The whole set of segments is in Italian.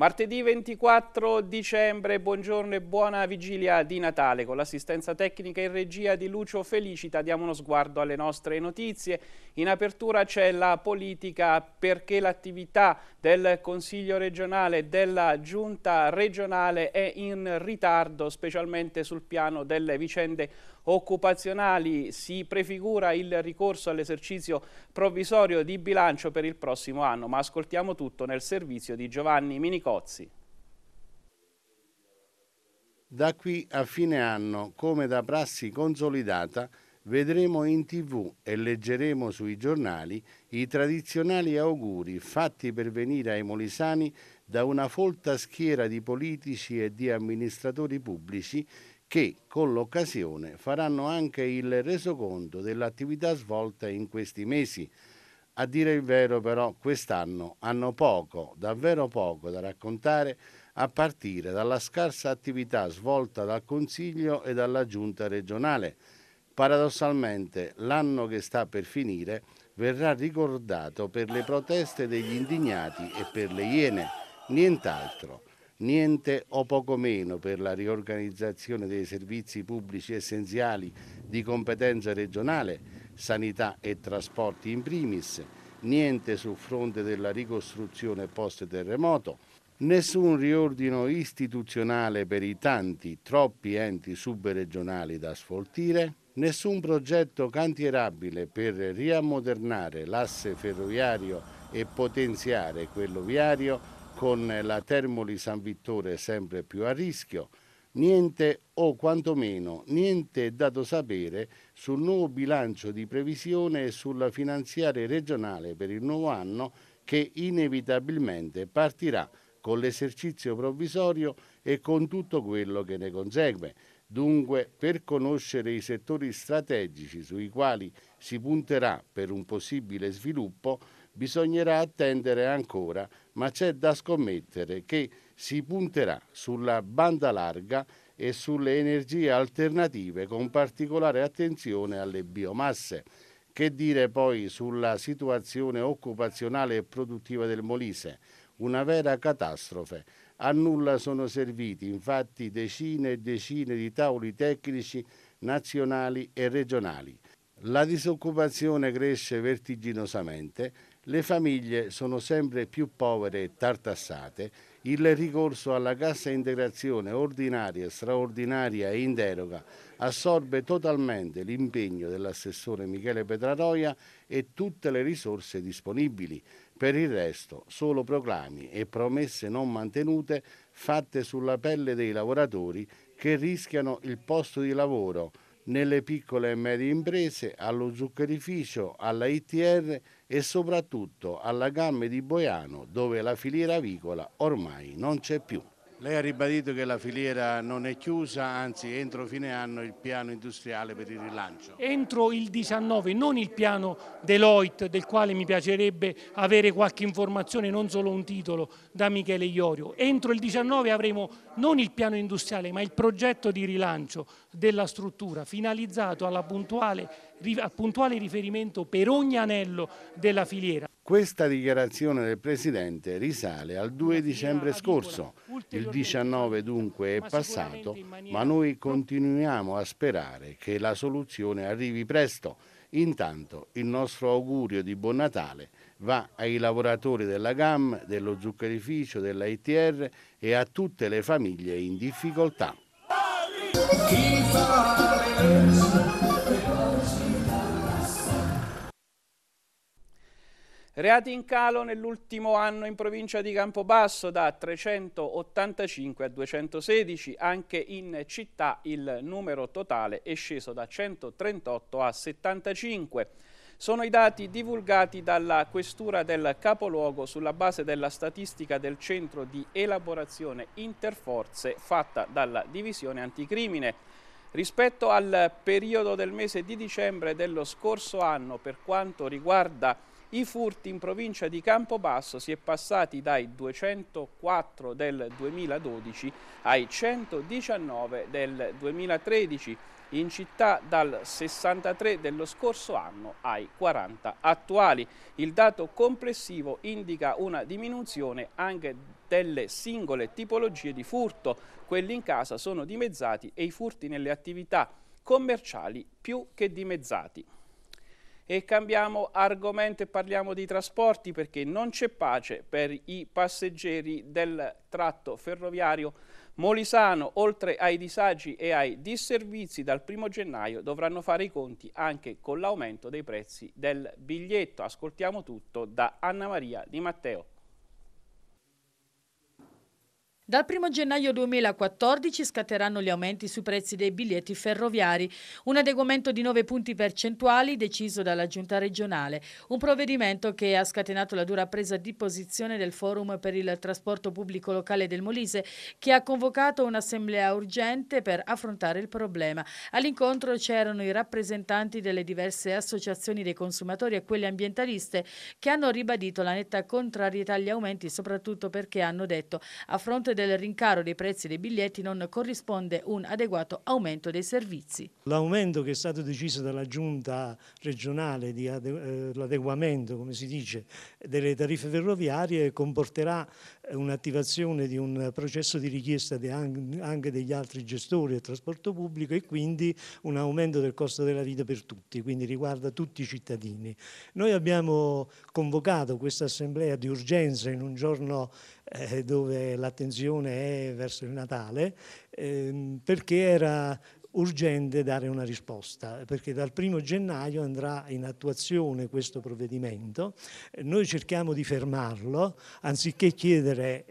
Martedì 24 dicembre, buongiorno e buona vigilia di Natale. Con l'assistenza tecnica in regia di Lucio Felicita diamo uno sguardo alle nostre notizie. In apertura c'è la politica perché l'attività del Consiglio regionale e della Giunta regionale è in ritardo, specialmente sul piano delle vicende occupazionali si prefigura il ricorso all'esercizio provvisorio di bilancio per il prossimo anno, ma ascoltiamo tutto nel servizio di Giovanni Minicozzi. Da qui a fine anno, come da prassi consolidata, vedremo in tv e leggeremo sui giornali i tradizionali auguri fatti per venire ai molisani da una folta schiera di politici e di amministratori pubblici che con l'occasione faranno anche il resoconto dell'attività svolta in questi mesi. A dire il vero però quest'anno hanno poco, davvero poco da raccontare a partire dalla scarsa attività svolta dal Consiglio e dalla Giunta regionale. Paradossalmente l'anno che sta per finire verrà ricordato per le proteste degli indignati e per le iene, nient'altro niente o poco meno per la riorganizzazione dei servizi pubblici essenziali di competenza regionale, sanità e trasporti in primis, niente sul fronte della ricostruzione post terremoto, nessun riordino istituzionale per i tanti, troppi enti subregionali da sfoltire, nessun progetto cantierabile per riammodernare l'asse ferroviario e potenziare quello viario con la Termoli San Vittore sempre più a rischio, niente o quantomeno niente è dato sapere sul nuovo bilancio di previsione e sulla finanziaria regionale per il nuovo anno che inevitabilmente partirà con l'esercizio provvisorio e con tutto quello che ne consegue. Dunque, per conoscere i settori strategici sui quali si punterà per un possibile sviluppo, Bisognerà attendere ancora, ma c'è da scommettere che si punterà sulla banda larga e sulle energie alternative con particolare attenzione alle biomasse. Che dire poi sulla situazione occupazionale e produttiva del Molise? Una vera catastrofe. A nulla sono serviti infatti decine e decine di tavoli tecnici nazionali e regionali. La disoccupazione cresce vertiginosamente le famiglie sono sempre più povere e tartassate, il ricorso alla cassa integrazione ordinaria, straordinaria e in deroga assorbe totalmente l'impegno dell'assessore Michele Petraroia e tutte le risorse disponibili. Per il resto solo proclami e promesse non mantenute fatte sulla pelle dei lavoratori che rischiano il posto di lavoro nelle piccole e medie imprese, allo zuccherificio, alla ITR e soprattutto alla gamma di Boiano dove la filiera avicola ormai non c'è più. Lei ha ribadito che la filiera non è chiusa, anzi entro fine anno il piano industriale per il rilancio. Entro il 19, non il piano Deloitte del quale mi piacerebbe avere qualche informazione, non solo un titolo, da Michele Iorio. Entro il 19 avremo non il piano industriale ma il progetto di rilancio della struttura finalizzato al puntuale riferimento per ogni anello della filiera. Questa dichiarazione del Presidente risale al 2 dicembre scorso, il 19 dunque è passato, ma noi continuiamo a sperare che la soluzione arrivi presto. Intanto il nostro augurio di buon Natale va ai lavoratori della GAM, dello zuccherificio, della e a tutte le famiglie in difficoltà. Reati in calo nell'ultimo anno in provincia di Campobasso da 385 a 216, anche in città il numero totale è sceso da 138 a 75. Sono i dati divulgati dalla Questura del Capoluogo sulla base della statistica del Centro di Elaborazione Interforze fatta dalla Divisione Anticrimine. Rispetto al periodo del mese di dicembre dello scorso anno per quanto riguarda i furti in provincia di Campobasso si è passati dai 204 del 2012 ai 119 del 2013, in città dal 63 dello scorso anno ai 40 attuali. Il dato complessivo indica una diminuzione anche delle singole tipologie di furto. Quelli in casa sono dimezzati e i furti nelle attività commerciali più che dimezzati e cambiamo argomento e parliamo di trasporti perché non c'è pace per i passeggeri del tratto ferroviario Molisano, oltre ai disagi e ai disservizi, dal 1 gennaio dovranno fare i conti anche con l'aumento dei prezzi del biglietto. Ascoltiamo tutto da Anna Maria Di Matteo. Dal 1 gennaio 2014 scatteranno gli aumenti sui prezzi dei biglietti ferroviari, un adeguamento di 9 punti percentuali deciso dalla Giunta regionale, un provvedimento che ha scatenato la dura presa di posizione del Forum per il trasporto pubblico locale del Molise che ha convocato un'assemblea urgente per affrontare il problema. All'incontro c'erano i rappresentanti delle diverse associazioni dei consumatori e quelle ambientaliste che hanno ribadito la netta contrarietà agli aumenti soprattutto perché hanno detto a fronte del rincaro dei prezzi dei biglietti non corrisponde un adeguato aumento dei servizi. L'aumento che è stato deciso dalla giunta regionale di eh, l'adeguamento, come si dice, delle tariffe ferroviarie comporterà un'attivazione di un processo di richiesta anche degli altri gestori del trasporto pubblico e quindi un aumento del costo della vita per tutti, quindi riguarda tutti i cittadini. Noi abbiamo convocato questa assemblea di urgenza in un giorno eh, dove l'attenzione è verso il Natale, ehm, perché era urgente dare una risposta, perché dal primo gennaio andrà in attuazione questo provvedimento, noi cerchiamo di fermarlo, anziché chiedere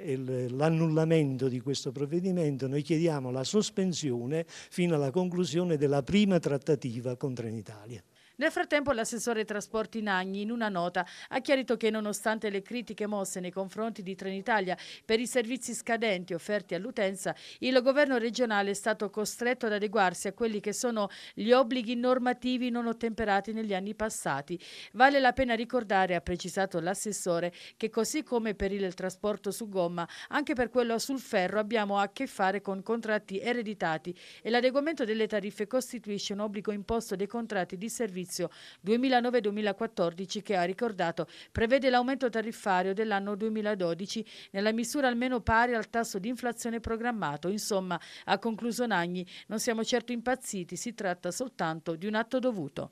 l'annullamento di questo provvedimento, noi chiediamo la sospensione fino alla conclusione della prima trattativa con Trenitalia. Nel frattempo l'assessore trasporti Nagni in una nota ha chiarito che nonostante le critiche mosse nei confronti di Trenitalia per i servizi scadenti offerti all'utenza, il governo regionale è stato costretto ad adeguarsi a quelli che sono gli obblighi normativi non ottemperati negli anni passati. Vale la pena ricordare, ha precisato l'assessore, che così come per il trasporto su gomma, anche per quello sul ferro abbiamo a che fare con contratti ereditati e l'adeguamento delle tariffe costituisce un obbligo imposto dei contratti di servizi esercizio 2009-2014 che ha ricordato prevede l'aumento tariffario dell'anno 2012 nella misura almeno pari al tasso di inflazione programmato. Insomma, a concluso Nagni, non siamo certo impazziti, si tratta soltanto di un atto dovuto.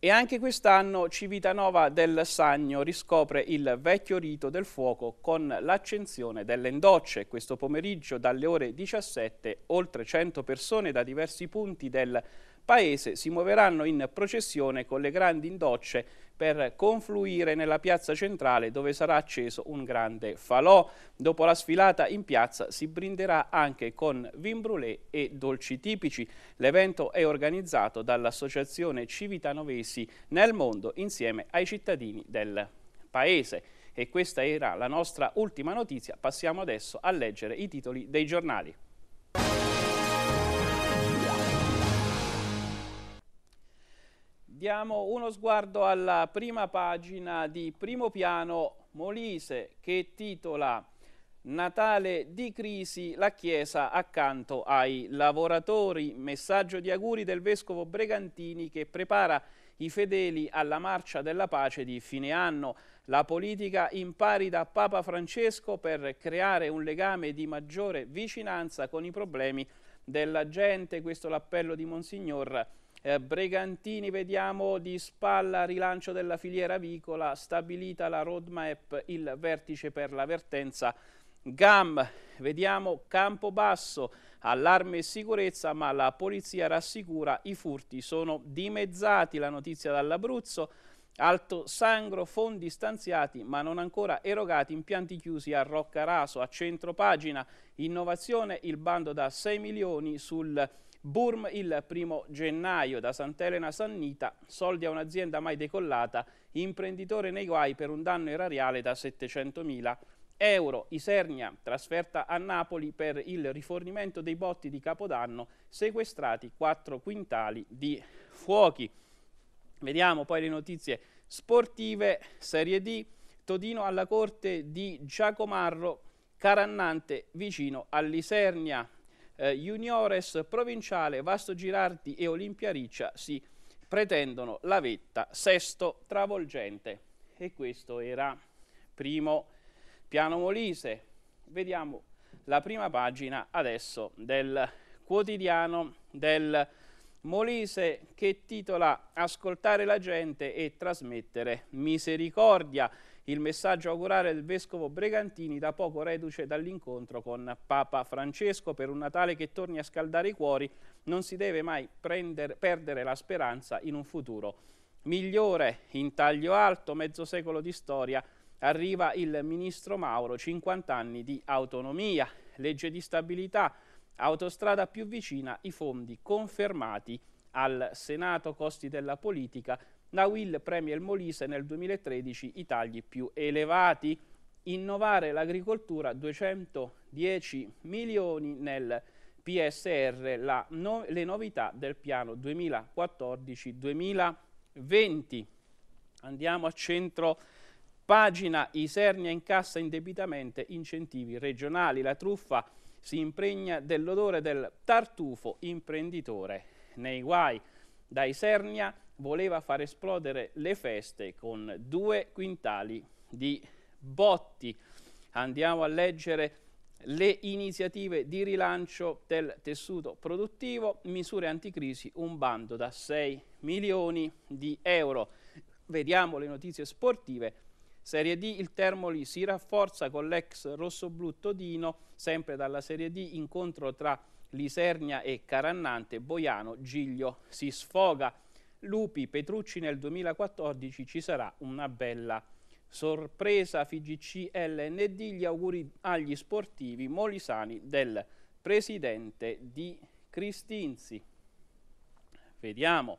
E anche quest'anno Civitanova del Sagno riscopre il vecchio rito del fuoco con l'accensione delle endocce. Questo pomeriggio dalle ore 17 oltre 100 persone da diversi punti del paese si muoveranno in processione con le grandi indocce per confluire nella piazza centrale dove sarà acceso un grande falò. Dopo la sfilata in piazza si brinderà anche con vin brûlé e dolci tipici. L'evento è organizzato dall'Associazione Civitanovesi nel mondo insieme ai cittadini del paese. E questa era la nostra ultima notizia, passiamo adesso a leggere i titoli dei giornali. diamo uno sguardo alla prima pagina di primo piano Molise che titola Natale di crisi, la Chiesa accanto ai lavoratori. Messaggio di auguri del Vescovo Bregantini che prepara i fedeli alla marcia della pace di fine anno. La politica impari da Papa Francesco per creare un legame di maggiore vicinanza con i problemi della gente. Questo è l'appello di Monsignor eh, Bregantini vediamo di spalla rilancio della filiera avicola, stabilita la roadmap, il vertice per l'avvertenza. GAM, vediamo Campobasso, allarme e sicurezza, ma la polizia rassicura, i furti sono dimezzati, la notizia dall'Abruzzo. Alto Sangro, fondi stanziati ma non ancora erogati, impianti chiusi a Roccaraso, a centro pagina, innovazione, il bando da 6 milioni sul Burm il primo gennaio, da Sant'Elena Sannita, soldi a un'azienda mai decollata, imprenditore nei guai per un danno erariale da 700 mila euro. Isernia, trasferta a Napoli per il rifornimento dei botti di Capodanno, sequestrati 4 quintali di fuochi. Vediamo poi le notizie sportive, Serie D, Todino alla corte di Giacomarro, Carannante vicino all'Isernia, eh, Juniores Provinciale, Vasto Girardi e Olimpia Riccia si pretendono la vetta, sesto travolgente. E questo era primo piano Molise. Vediamo la prima pagina adesso del quotidiano del Molise che titola Ascoltare la gente e trasmettere misericordia. Il messaggio augurale del Vescovo Bregantini da poco reduce dall'incontro con Papa Francesco per un Natale che torni a scaldare i cuori non si deve mai prendere, perdere la speranza in un futuro migliore. In taglio alto, mezzo secolo di storia, arriva il ministro Mauro, 50 anni di autonomia, legge di stabilità, Autostrada più vicina, i fondi confermati al Senato, costi della politica, la Will Premier Molise nel 2013 i tagli più elevati, innovare l'agricoltura 210 milioni nel PSR, la, no, le novità del piano 2014-2020. Andiamo a centro pagina, Isernia incassa indebitamente incentivi regionali, la truffa si impregna dell'odore del tartufo imprenditore. Nei guai dai Sernia voleva far esplodere le feste con due quintali di botti. Andiamo a leggere le iniziative di rilancio del tessuto produttivo, misure anticrisi, un bando da 6 milioni di euro. Vediamo le notizie sportive Serie D il Termoli si rafforza con l'ex rossoblu Todino, sempre dalla Serie D incontro tra Lisernia e Carannante, Boiano, Giglio si sfoga. Lupi, Petrucci nel 2014 ci sarà una bella sorpresa FIGC LND, gli auguri agli sportivi molisani del presidente di Cristinzi. Vediamo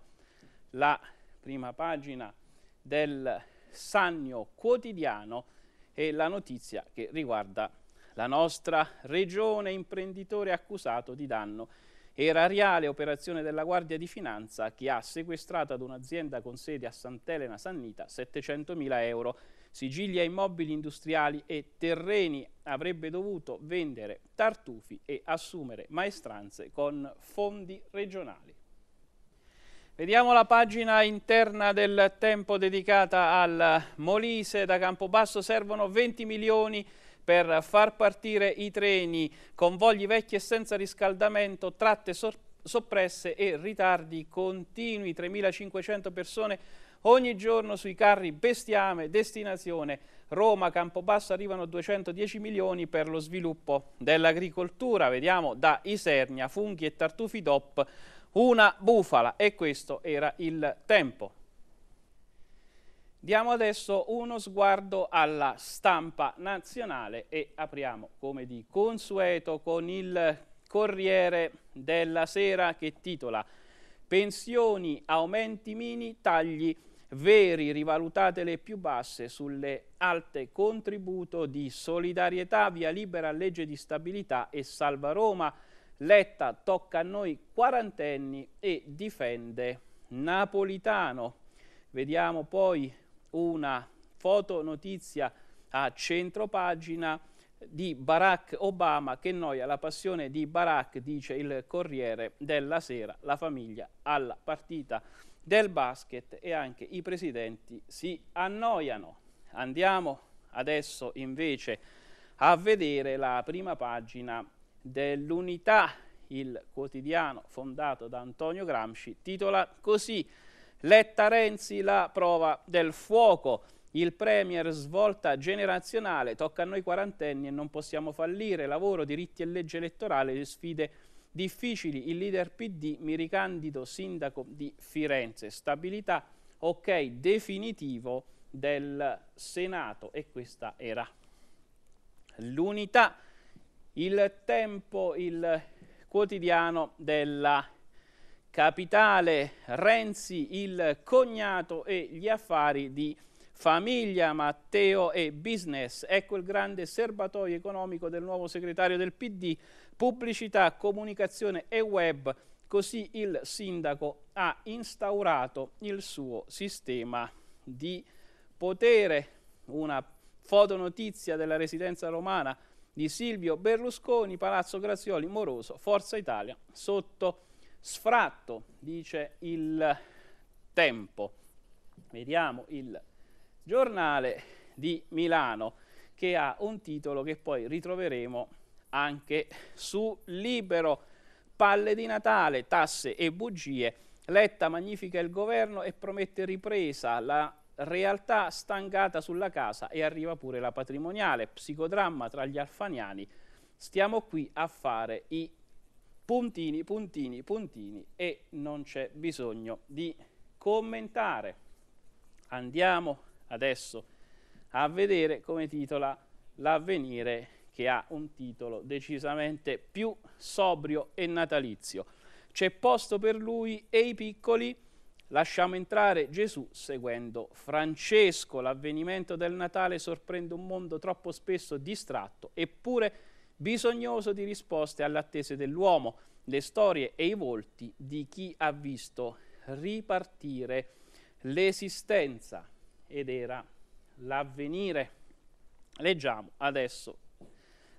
la prima pagina del Sannio Quotidiano e la notizia che riguarda la nostra regione imprenditore accusato di danno erariale operazione della Guardia di Finanza che ha sequestrato ad un'azienda con sede a Sant'Elena Sannita 700 mila euro. Sigillia immobili industriali e terreni avrebbe dovuto vendere tartufi e assumere maestranze con fondi regionali. Vediamo la pagina interna del tempo dedicata al Molise. Da Campobasso servono 20 milioni per far partire i treni, convogli vecchi e senza riscaldamento, tratte soppresse e ritardi continui. 3.500 persone ogni giorno sui carri bestiame, destinazione Roma, Campobasso arrivano 210 milioni per lo sviluppo dell'agricoltura. Vediamo da Isernia, funghi e tartufi DOP una bufala e questo era il tempo. Diamo adesso uno sguardo alla stampa nazionale e apriamo come di consueto con il Corriere della Sera che titola Pensioni, aumenti mini, tagli veri, rivalutate le più basse sulle alte contributo di solidarietà, via libera legge di stabilità e salva Roma Letta tocca a noi quarantenni e difende Napolitano. Vediamo poi una fotonotizia a centropagina di Barack Obama, che noia la passione di Barack, dice il Corriere della Sera, la famiglia alla partita del basket e anche i presidenti si annoiano. Andiamo adesso invece a vedere la prima pagina dell'Unità, il quotidiano fondato da Antonio Gramsci, titola così Letta Renzi la prova del fuoco, il premier svolta generazionale, tocca a noi quarantenni e non possiamo fallire, lavoro, diritti e legge elettorale, le sfide difficili, il leader PD, mi ricandido sindaco di Firenze, stabilità, ok, definitivo del Senato e questa era l'unità il tempo, il quotidiano della capitale, Renzi, il cognato e gli affari di famiglia, Matteo e business. Ecco il grande serbatoio economico del nuovo segretario del PD, pubblicità, comunicazione e web. Così il sindaco ha instaurato il suo sistema di potere. Una fotonotizia della residenza romana di Silvio Berlusconi, Palazzo Grazioli, Moroso, Forza Italia, sotto sfratto, dice il tempo. Vediamo il giornale di Milano che ha un titolo che poi ritroveremo anche su Libero. Palle di Natale, tasse e bugie. Letta magnifica il governo e promette ripresa. La realtà stangata sulla casa e arriva pure la patrimoniale, psicodramma tra gli alfaniani, stiamo qui a fare i puntini, puntini, puntini e non c'è bisogno di commentare. Andiamo adesso a vedere come titola l'avvenire che ha un titolo decisamente più sobrio e natalizio. C'è posto per lui e i piccoli Lasciamo entrare Gesù seguendo Francesco. L'avvenimento del Natale sorprende un mondo troppo spesso distratto, eppure bisognoso di risposte alle attese dell'uomo, le storie e i volti di chi ha visto ripartire l'esistenza ed era l'avvenire. Leggiamo adesso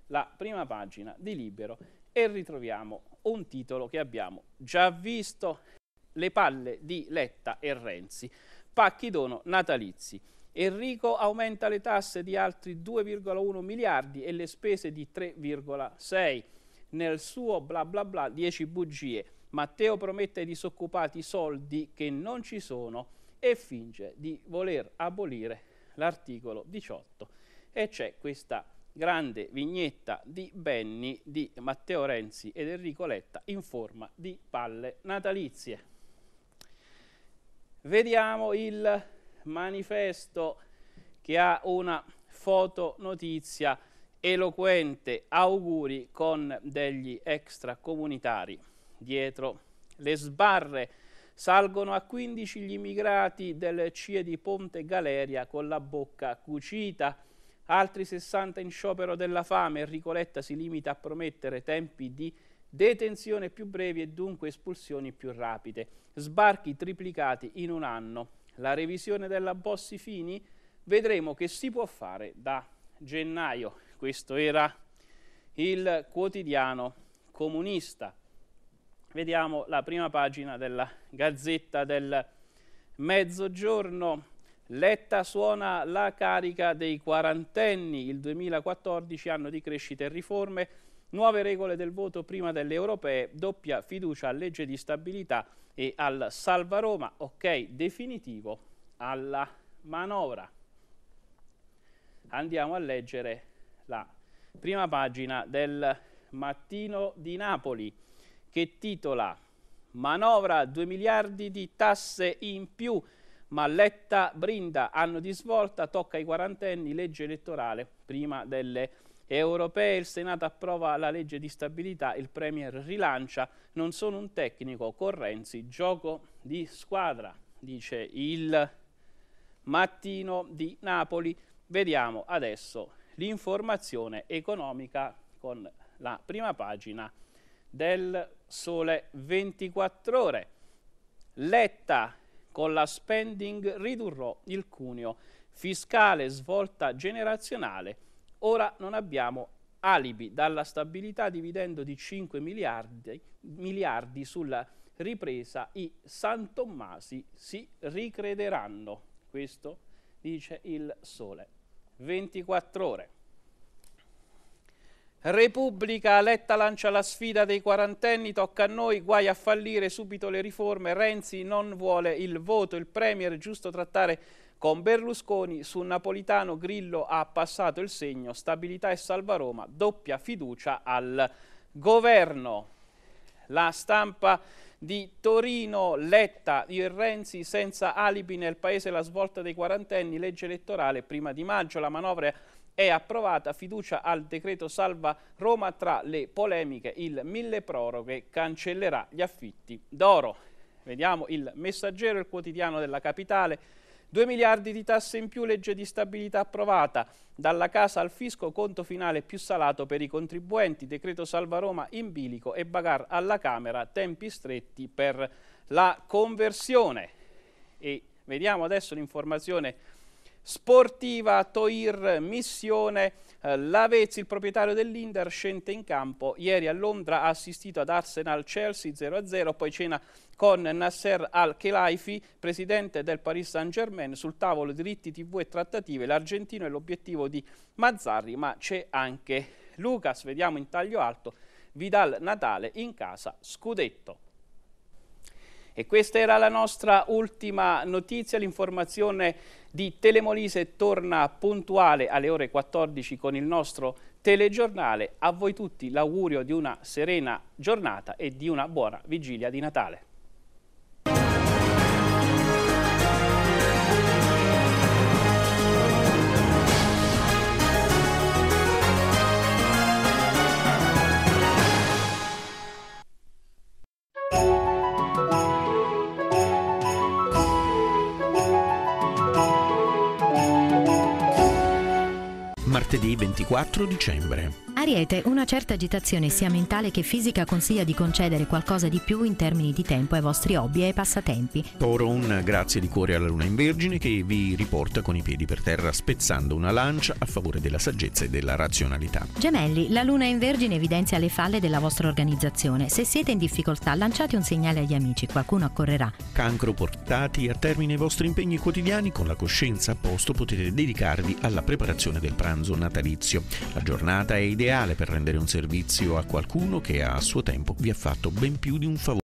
la prima pagina di Libero e ritroviamo un titolo che abbiamo già visto, le palle di Letta e Renzi. Pacchi dono natalizi. Enrico aumenta le tasse di altri 2,1 miliardi e le spese di 3,6. Nel suo bla bla bla 10 bugie. Matteo promette ai disoccupati soldi che non ci sono e finge di voler abolire l'articolo 18. E c'è questa grande vignetta di Benny di Matteo Renzi ed Enrico Letta in forma di palle natalizie. Vediamo il manifesto che ha una foto notizia eloquente, auguri con degli extracomunitari dietro le sbarre. Salgono a 15 gli immigrati del CIE di Ponte Galeria con la bocca cucita. Altri 60 in sciopero della fame. Enrico Letta si limita a promettere tempi di detenzione più brevi e dunque espulsioni più rapide, sbarchi triplicati in un anno. La revisione della Bossi-Fini vedremo che si può fare da gennaio. Questo era il quotidiano comunista. Vediamo la prima pagina della Gazzetta del Mezzogiorno. Letta suona la carica dei quarantenni, il 2014 anno di crescita e riforme, Nuove regole del voto prima delle europee, doppia fiducia a legge di stabilità e al Salva Roma, ok definitivo alla manovra. Andiamo a leggere la prima pagina del Mattino di Napoli che titola Manovra 2 miliardi di tasse in più, ma Letta brinda anno di svolta, tocca ai quarantenni, legge elettorale prima delle europee europee, il Senato approva la legge di stabilità, il Premier rilancia, non sono un tecnico, Correnzi, gioco di squadra, dice il mattino di Napoli. Vediamo adesso l'informazione economica con la prima pagina del Sole 24 Ore. Letta con la spending ridurrò il cuneo fiscale, svolta generazionale Ora non abbiamo alibi dalla stabilità dividendo di 5 miliardi, miliardi sulla ripresa i San Tommasi si ricrederanno. Questo dice il Sole. 24 ore. Repubblica, Letta lancia la sfida dei quarantenni, tocca a noi, guai a fallire subito le riforme, Renzi non vuole il voto, il Premier, giusto trattare con Berlusconi su Napolitano Grillo ha passato il segno, stabilità e salva Roma, doppia fiducia al governo. La stampa di Torino, Letta, il Renzi senza alibi nel paese la svolta dei quarantenni, legge elettorale prima di maggio, la manovra è approvata, fiducia al decreto salva Roma tra le polemiche, il mille proroghe cancellerà gli affitti d'oro. Vediamo il messaggero, il quotidiano della capitale, 2 miliardi di tasse in più, legge di stabilità approvata, dalla casa al fisco conto finale più salato per i contribuenti, decreto salva Roma in bilico e bagar alla Camera, tempi stretti per la conversione. E vediamo adesso l'informazione sportiva, Toir, missione, eh, Lavezzi, il proprietario dell'Inter, scende in campo. Ieri a Londra ha assistito ad Arsenal-Chelsea 0-0, poi cena con Nasser Al-Khelaifi, presidente del Paris Saint-Germain, sul tavolo diritti TV e trattative. L'argentino è l'obiettivo di Mazzarri, ma c'è anche Lucas, vediamo in taglio alto, Vidal Natale in casa, scudetto. E questa era la nostra ultima notizia, l'informazione di Telemolise torna puntuale alle ore 14 con il nostro telegiornale. A voi tutti l'augurio di una serena giornata e di una buona vigilia di Natale. martedì 24 dicembre. Ariete, una certa agitazione sia mentale che fisica consiglia di concedere qualcosa di più in termini di tempo ai vostri hobby e ai passatempi. Toro, un grazie di cuore alla Luna in Vergine che vi riporta con i piedi per terra spezzando una lancia a favore della saggezza e della razionalità. Gemelli, la Luna in Vergine evidenzia le falle della vostra organizzazione. Se siete in difficoltà, lanciate un segnale agli amici, qualcuno accorrerà. Cancro, portati a termine i vostri impegni quotidiani con la coscienza a posto potete dedicarvi alla preparazione del pranzo natalizio. La giornata è ideale ideale per rendere un servizio a qualcuno che a suo tempo vi ha fatto ben più di un favore.